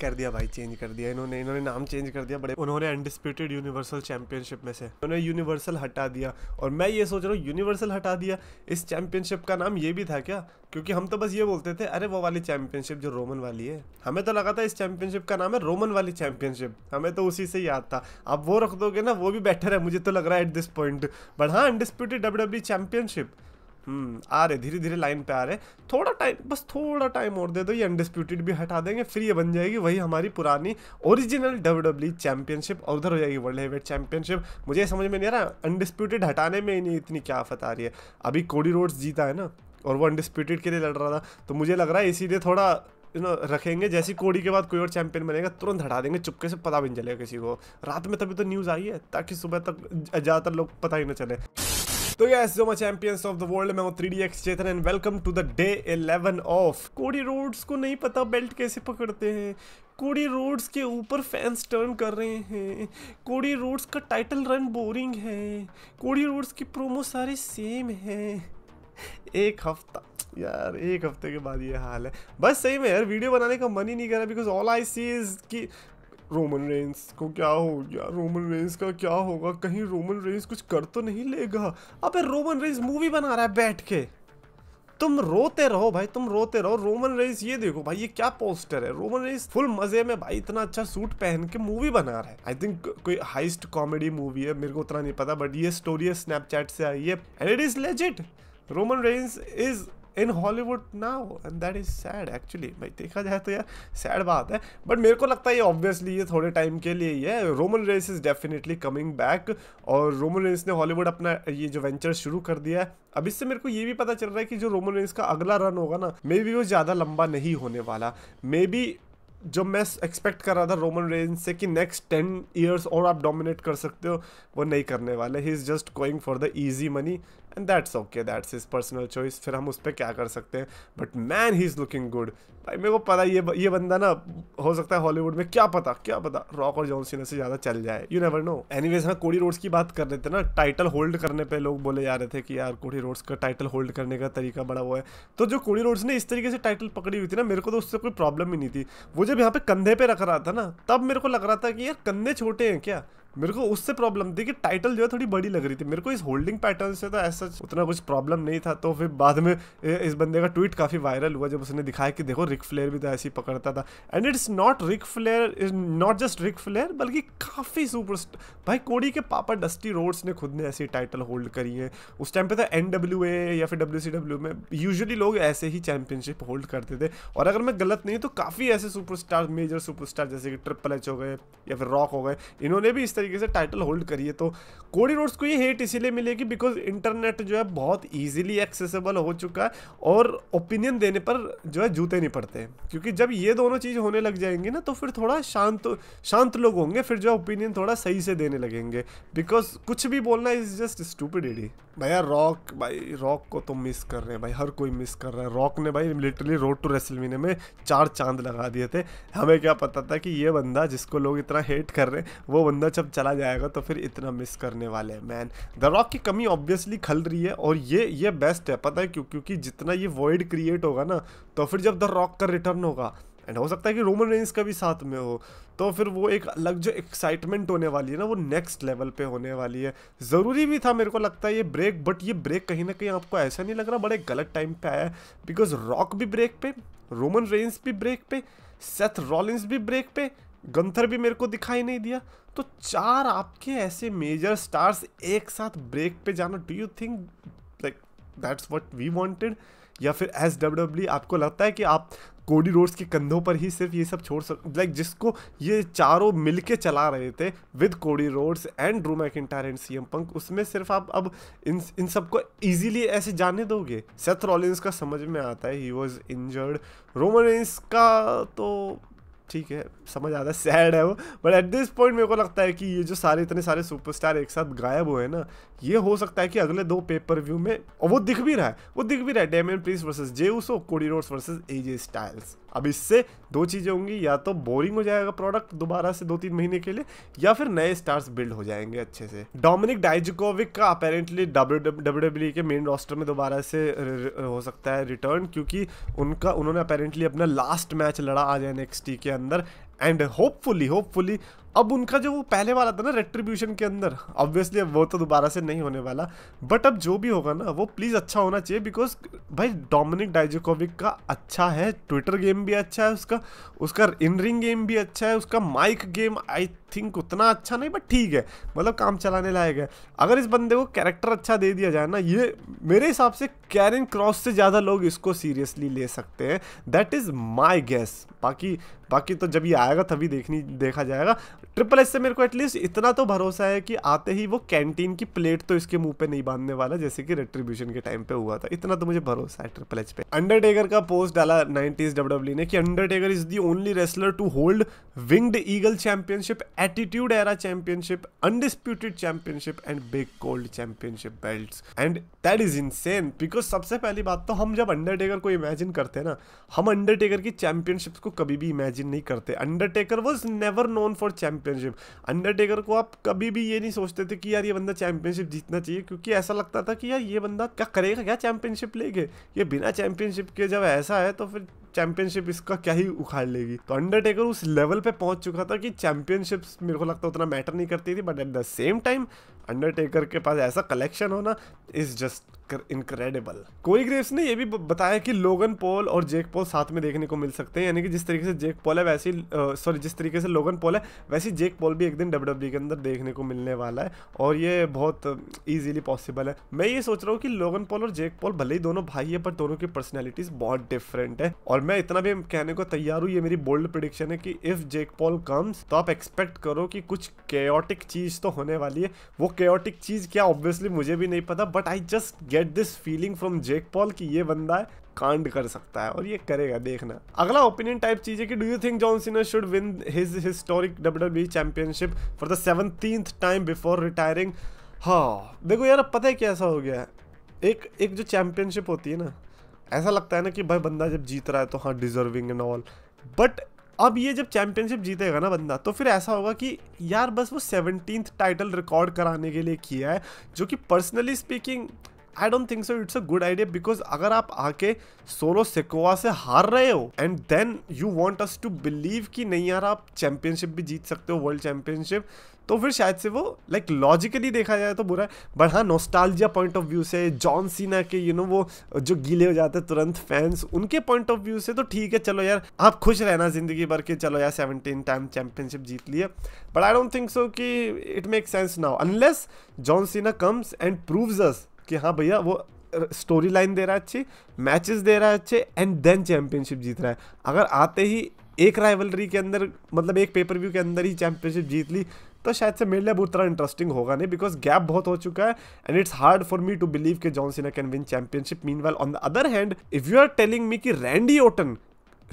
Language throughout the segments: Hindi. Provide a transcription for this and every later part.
कर दिया भाई चेंज कर दिया इन्होंने इन्होंने नाम चेंज कर दिया बड़े उन्होंने अनडिस्प्यूटेड यूनिवर्सल चैंपियनशिप में से उन्होंने यूनिवर्सल हटा दिया और मैं ये सोच रहा हूँ यूनिवर्सल हटा दिया इस चैंपियनशिप का नाम ये भी था क्या क्योंकि हम तो बस ये बोलते थे अरे वो वाली चैंपियनशिप जो रोमन वाली है हमें तो लगा था इस चैंपियनशिप का नाम है रोमन वाली चैंपियनशिप हमें तो उसी से याद था अब वो रख दोगे ना वो भी बेटर है मुझे तो लग रहा है एट दिस पॉइंट बट हाँ undisputed W W championship hmm आ रहे धीरे धीरे लाइन पे आ रहे थोड़ा टाइम बस थोड़ा टाइम और दे दो ये अनडिस्प्यूटेड भी हटा देंगे फिर ये बन जाएगी वही हमारी पुरानी ओरिजिनल डब्ल्यू डब्ल्यू चैंपियनशिप और उधर हो जाएगी वर्ल्ड हेवेट चैंपियनशिप मुझे समझ में नहीं आ रहा अनडिस्प्यूटेड हटाने में ही इतनी क्या आफत आ रही है अभी कोडी रोड्स जीता है ना और वो अनडिस्प्यूटेड के लिए लड़ रहा था तो मुझे लग रहा है इसीलिए थोड़ा यू नो रखेंगे जैसी कोड़ी के बाद कोई और चैंपियन बनेगा तुरंत हटा देंगे चुपके से पता भी नहीं चलेगा किसी को रात में तभी तो न्यूज़ आई है ताकि सुबह तक ज़्यादातर लोग पता ही ना चले तो yes so much champions of the world मैं three D X Chetan and welcome to the day 11 of Cody Rhodes को नहीं पता बेल्ट कैसे पकड़ते हैं कोडी रोड्स के ऊपर फैंस टर्न कर रहे हैं कोडी रोड्स का टाइटल रन बोरिंग है कोडी रोड्स की प्रोमो सारे सेम हैं एक हफ्ता यार एक हफ्ते के बाद ये हाल है बस सही में यार वीडियो बनाने का मन ही नहीं कर रहा because all I see is की रोमन रेंस को क्या हो गया रोमन रेंस का क्या होगा कहीं रोमन रेंस कुछ कर तो नहीं लेगा अबे रोमन रेंस मूवी बना रहा है बैठ के तुम रोते रहो भाई तुम रोते रहो रोमन रेस ये देखो भाई ये क्या पोस्टर है रोमन रेस फुल मजे में भाई इतना अच्छा सूट पहन के मूवी बना रहा है आई थिंक कोई हाइस्ट कॉमेडी मूवी है मेरे को उतना नहीं पता बट ये स्टोरी है स्नैपचैट से आई है and it is legit Roman Reigns is in Hollywood ना हो and that is sad actually भाई देखा जाए तो यार सैड बात है बट मेरे को लगता है ये ऑब्वियसली ये थोड़े टाइम के लिए ही है Roman Reigns is definitely coming back और रोमन रेस ने हॉलीवुड अपना ये जो वेंचर शुरू कर दिया है अब इससे मेरे को ये भी पता चल रहा है कि जो रोमन रेस का अगला रन होगा ना मे बी वो ज़्यादा लंबा नहीं होने वाला मे बी जो मैं एक्सपेक्ट कर रहा था रोमन रेंज से कि नेक्स्ट टेन ईयर्स और आप डोमिनेट कर सकते हो वो नहीं करने वाले he is just going for the easy money and that's okay that's is personal choice फिर हम उस पर क्या कर सकते हैं but man he is looking good भाई मेरे को पता ये ये बंदा ना हो सकता है हॉलीवुड में क्या पता क्या पता रॉक और जॉन सीना से ज़्यादा चल जाए you never know any ways Cody Rhodes की बात कर रहे थे ना टाइटल होल्ड करने पे लोग बोले जा रहे थे कि यार कोडी रोड्स का टाइटल होल्ड करने का तरीका बड़ा हुआ है तो जो कोडी रोड्स ने इस तरीके से टाइटल पकड़ी हुई थी ना मेरे को तो उससे कोई प्रॉब्लम ही नहीं थी वो जब यहाँ पे कंधे पे रख रहा था ना तब मेरे को लग रहा था कि यार कंधे छोटे हैं क्या मेरे को उससे प्रॉब्लम थी कि टाइटल जो है थोड़ी बड़ी लग रही थी मेरे को इस होल्डिंग पैटर्न से तो ऐसा उतना कुछ प्रॉब्लम नहीं था तो फिर बाद में इस बंदे का ट्वीट काफ़ी वायरल हुआ जब उसने दिखाया कि देखो रिक फ्लेयर भी तो ऐसे ही पकड़ता था and it's not Ric Flair is not just Ric Flair बल्कि काफ़ी सुपर भाई कोडी के पापा डस्टी रोड्स ने खुद ने ऐसी टाइटल होल्ड करी है उस टाइम पर तो एन या फिर डब्ल्यू सी डब्ल्यू में यूजली लोग ऐसे ही चैंपियनशिप होल्ड करते थे और अगर मैं गलत नहीं तो काफ़ी ऐसे स्टार मेजर स्टार जैसे कि ट्रिपल एच हो गए या फिर रॉक हो गए इन्होंने भी इस तरीके से टाइटल होल्ड करिए तो कोडी रोड्स को ये हेट इसीलिए मिलेगी बिकॉज इंटरनेट जो है बहुत ईजिली एक्सेसिबल हो चुका है और ओपिनियन देने पर जो है जूते नहीं पड़ते क्योंकि जब ये दोनों चीज़ होने लग जाएंगी ना तो फिर थोड़ा शांत शांत लोग होंगे फिर जो है ओपिनियन थोड़ा सही से देने लगेंगे बिकॉज कुछ भी बोलना इज जस्ट स्टूपिडिटी भैया रॉक भाई रॉक को तो मिस कर रहे हैं भाई हर कोई मिस कर रहा है रॉक ने भाई लिटरली रोड टू रेसलमीने में चार चांद लगा दिए थे हमें क्या पता था कि ये बंदा जिसको लोग इतना हेट कर रहे हैं वो बंदा जब चला जाएगा तो फिर इतना मिस करने वाले हैं मैन द रॉक की कमी ऑब्वियसली खल रही है और ये ये बेस्ट है पता है क्यों क्योंकि जितना ये वॉइड क्रिएट होगा ना तो फिर जब द रॉक का रिटर्न होगा एंड हो सकता है कि रोमन रेंस का भी साथ में हो तो फिर वो एक अलग जो एक्साइटमेंट होने वाली है ना वो नेक्स्ट लेवल पे होने वाली है ज़रूरी भी था मेरे को लगता है ये ब्रेक बट ये ब्रेक कहीं ना कहीं आपको ऐसा नहीं लग रहा बड़े गलत टाइम पे आया है बिकॉज रॉक भी ब्रेक पे रोमन रेंस भी ब्रेक पे सेथ रॉलिंस भी ब्रेक पे गंथर भी मेरे को दिखाई नहीं दिया तो चार आपके ऐसे मेजर स्टार्स एक साथ ब्रेक पे जाना do you think like that's what we wanted या फिर एस डब्ल्यू डब्ल्यू आपको लगता है कि आप कोडी रोड्स के कंधों पर ही सिर्फ ये सब छोड़ सक लाइक जिसको ये चारों के चला रहे थे with Cody Rhodes and Drew McIntyre and CM Punk उसमें सिर्फ आप अब इन इन सबको ईजिली ऐसे जाने दोगे सेथ रॉलिन्स का समझ में आता है ही वॉज इंजर्ड रोमन का तो ठीक है समझ आता है सैड है वो बट एट दिस पॉइंट मेरे को लगता है कि ये जो सारे इतने सारे सुपरस्टार एक साथ गायब हुए हैं ना ये हो सकता है कि अगले दो पेपर व्यू में और वो दिख भी रहा है वो दिख भी रहा है Damian Priest versus Jey Uso Cody Rhodes versus AJ Styles अब इससे दो चीज़ें होंगी या तो बोरिंग हो जाएगा प्रोडक्ट दोबारा से दो तीन महीने के लिए या फिर नए स्टार्स बिल्ड हो जाएंगे अच्छे से डोमिनिक डाइजकोविक का अपेरेंटली डब्ल्यू e के मेन रोस्टर में दोबारा से हो सकता है रिटर्न क्योंकि उनका उन्होंने अपेरेंटली अपना लास्ट मैच लड़ा आज एन के अंदर एंड होपफुली होपफुली अब उनका जो वो पहले वाला था ना रेट्रीब्यूशन के अंदर ऑब्वियसली अब वो तो दोबारा से नहीं होने वाला बट अब जो भी होगा ना वो प्लीज़ अच्छा होना चाहिए बिकॉज भाई डोमिनिक डाइजोकोविक का अच्छा है ट्विटर गेम भी अच्छा है उसका उसका इन रिंग गेम भी अच्छा है उसका माइक गेम आई थिंक उतना अच्छा नहीं बट ठीक है मतलब काम चलाने लायक है अगर इस बंदे को कैरेक्टर अच्छा दे दिया जाए ना ये मेरे हिसाब से कैरिन क्रॉस से ज़्यादा लोग इसको सीरियसली ले सकते हैं दैट इज़ माई गैस बाकी बाकी तो जब ये आएगा तभी देखनी देखा जाएगा ट्रिपल एस से मेरे को एटलीस्ट इतना तो भरोसा है कि आते ही वो कैंटीन की प्लेट तो इसके मुंह पे नहीं बांधने वाला जैसे कि रेट्रीब्यूशन के टाइम पे हुआ था इतना तो मुझे भरोसा है ट्रिपल एच पे अंडरटेकर का पोस्ट डाला नाइनटीज डब्ल्यू e ने कि Undertaker is the only wrestler to hold winged eagle championship attitude era championship undisputed championship and big gold championship belt and that is insane because सबसे पहली बात तो हम जब अंडरटेकर को इमेजिन करते हैं ना हम अंडरटेकर की चैंपियनशिप को कभी भी इमेजिन इमेजिन नहीं करते Undertaker was never known for championship Undertaker को आप कभी भी ये नहीं सोचते थे कि यार ये बंदा चैंपियनशिप जीतना चाहिए क्योंकि ऐसा लगता था कि यार ये बंदा क्या करेगा क्या चैंपियनशिप लेके ये बिना चैंपियनशिप के जब ऐसा है तो फिर चैंपियनशिप इसका क्या ही उखाड़ लेगी तो अंडरटेकर उस लेवल पे पहुंच चुका था कि चैंपियनशिप्स मेरे को लगता उतना मैटर नहीं करती थी but at the same time Undertaker के पास ऐसा कलेक्शन होना इज जस्ट इनक्रेडिबल कोई ग्रेव्स ने ये भी बताया कि लोगन पॉल और जेक पॉल साथ में देखने को मिल सकते हैं यानी कि जिस तरीके से जेक पॉल है वैसी सॉरी जिस तरीके से लोगन पॉल है वैसी जेक पॉल भी एक दिन डब्ल्यू e के अंदर देखने को मिलने वाला है और ये बहुत ईजिली पॉसिबल है मैं ये सोच रहा हूँ कि लोगन पॉल और जेक पॉल भले ही दोनों भाई है पर दोनों की पर्सनैलिटीज बहुत डिफरेंट है और मैं इतना भी कहने को तैयार हूँ ये मेरी बोल्ड प्रिडिक्शन है कि इफ जेक पॉल कम्स तो आप एक्सपेक्ट करो कि कुछ केयोटिक चीज तो होने वाली है वो केटिक चीज़ क्या ऑब्वियसली मुझे भी नहीं पता but I just get this feeling from Jake Paul कि ये बंदा है कांड कर सकता है और ये करेगा देखना अगला ओपिनियन टाइप चीज है कि do you think John Cena should win his historic W championship for the seventeen time before retiring हाँ देखो यार पता है कैसा हो गया है एक एक जो चैंपियनशिप होती है ना ऐसा लगता है ना कि भाई बंदा जब जीत रहा है तो हाँ डिजर्विंग एंड ऑल बट अब ये जब चैंपियनशिप जीतेगा ना बंदा तो फिर ऐसा होगा कि यार बस वो सेवनटीन टाइटल रिकॉर्ड कराने के लिए किया है जो कि personally speaking I don't think so it's a good idea because अगर आप आके सोलो सेकोवा से हार रहे हो and then you want us to believe कि नहीं यार आप चैंपियनशिप भी जीत सकते हो वर्ल्ड चैंपियनशिप तो फिर शायद से वो लाइक like, लॉजिकली देखा जाए तो बुरा है बट हाँ नोस्टालजिया पॉइंट ऑफ व्यू से जॉन सीना के यू you नो know, वो जो गीले हो जाते हैं तुरंत फैंस उनके पॉइंट ऑफ व्यू से तो ठीक है चलो यार आप खुश रहना जिंदगी भर के चलो यार सेवनटीन टाइम चैंपियनशिप जीत लिए but I don't think so कि it make sense now unless John Cena comes and proves us कि हाँ भैया वो स्टोरी लाइन दे रहा है अच्छी मैचेस दे रहा है अच्छे एंड देन चैंपियनशिप जीत रहा है अगर आते ही एक राइवलरी के अंदर मतलब एक पेपर व्यू के अंदर ही चैंपियनशिप जीत ली तो शायद से मेरे लिए अब उतना इंटरेस्टिंग होगा नहीं बिकॉज गैप बहुत हो चुका है and it's hard for me to believe के John Cena can win championship mean well on the other hand if you are telling me कि Randy Orton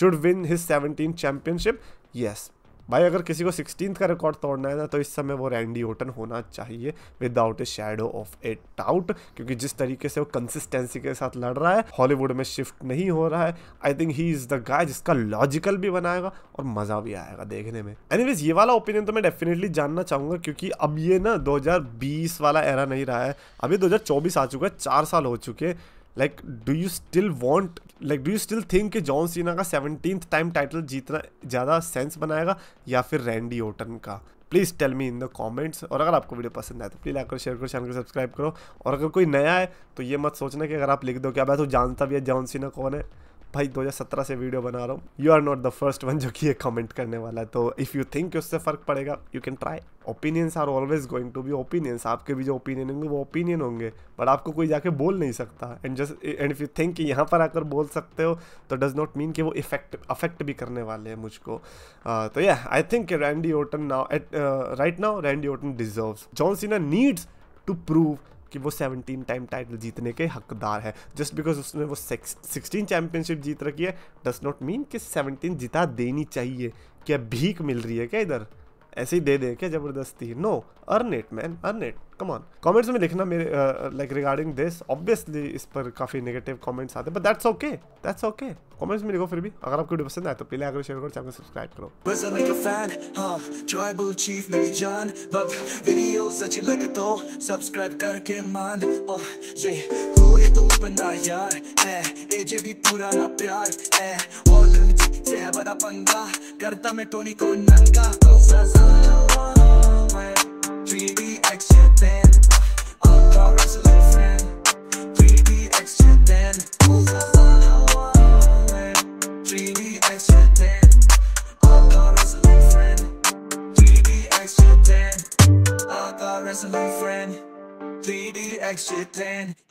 should win his seventeen championship yes भाई अगर किसी को सिक्सटीन का रिकॉर्ड तोड़ना है ना तो इस समय वो रैंडी ओटन होना चाहिए without a shadow of a doubt क्योंकि जिस तरीके से वो कंसिस्टेंसी के साथ लड़ रहा है हॉलीवुड में शिफ्ट नहीं हो रहा है I think he is the guy जिसका लॉजिकल भी बनाएगा और मज़ा भी आएगा देखने में एनी ये वाला ओपिनियन तो मैं डेफिनेटली जानना चाहूंगा क्योंकि अब ये ना दो वाला एरा नहीं रहा है अभी दो आ चुका है चार साल हो चुके हैं like do you still want like do you still think कि जॉन सीना का सेवनटीन टाइम टाइटल जीतना ज़्यादा सेंस बनाएगा या फिर रैंडी ओटन का please tell me in the comments और अगर आपको वीडियो पसंद आए तो प्लीज़ लाइक करो शेयर करो चैनल को सब्सक्राइब करो और अगर कोई नया है तो ये मत सोचना कि अगर आप लिख दो क्या भाई तो जानता भी है जॉन सीना कौन है भाई 2017 से वीडियो बना रहा हूँ you are not the first one जो कि ये कमेंट करने वाला है तो इफ़ यू थिंक उससे फ़र्क पड़ेगा you can try opinions are always going to be opinions आपके भी जो ओपिनियन होंगे वो ओपिनियन होंगे बट आपको कोई जाके बोल नहीं सकता and just and if you think यहाँ पर आकर बोल सकते हो तो डज नॉट मीन कि वो इफेक्ट अफेक्ट भी करने वाले हैं मुझको तो uh, तो या I think Randy Orton now at right now Randy Orton deserve John Cena needs to prove कि वो सेवनटीन टाइम टाइटल जीतने के हकदार है जस्ट बिकॉज उसने वो सिक्सटीन चैम्पियनशिप जीत रखी है डस नॉट मीन कि सेवनटीन जिता देनी चाहिए क्या भीख मिल रही है क्या इधर ऐसे ही दे दे क्या ज़बरदस्ती no earn it man earn it on comments में लिखना मेरे लाइक रिगार्डिंग दिस ऑब्वियसली इस पर काफ़ी नेगेटिव कमेंट्स आते हैं but that's okay that's okay comments में लिखो फिर भी अगर आपको वीडियो पसंद आए तो पहले आकर शेयर करो चैनल सब्सक्राइब करो बस लाइक अ फैन हां ट्राइबल चीफ मेरी जान वीडियो सच लगे तो सब्सक्राइब करके मान ओ oh, जे तो यार भी प्यार बच्चे बड़ा पंगा करता मैं टोनी को नंगा Wrestling friend, 3D extra 10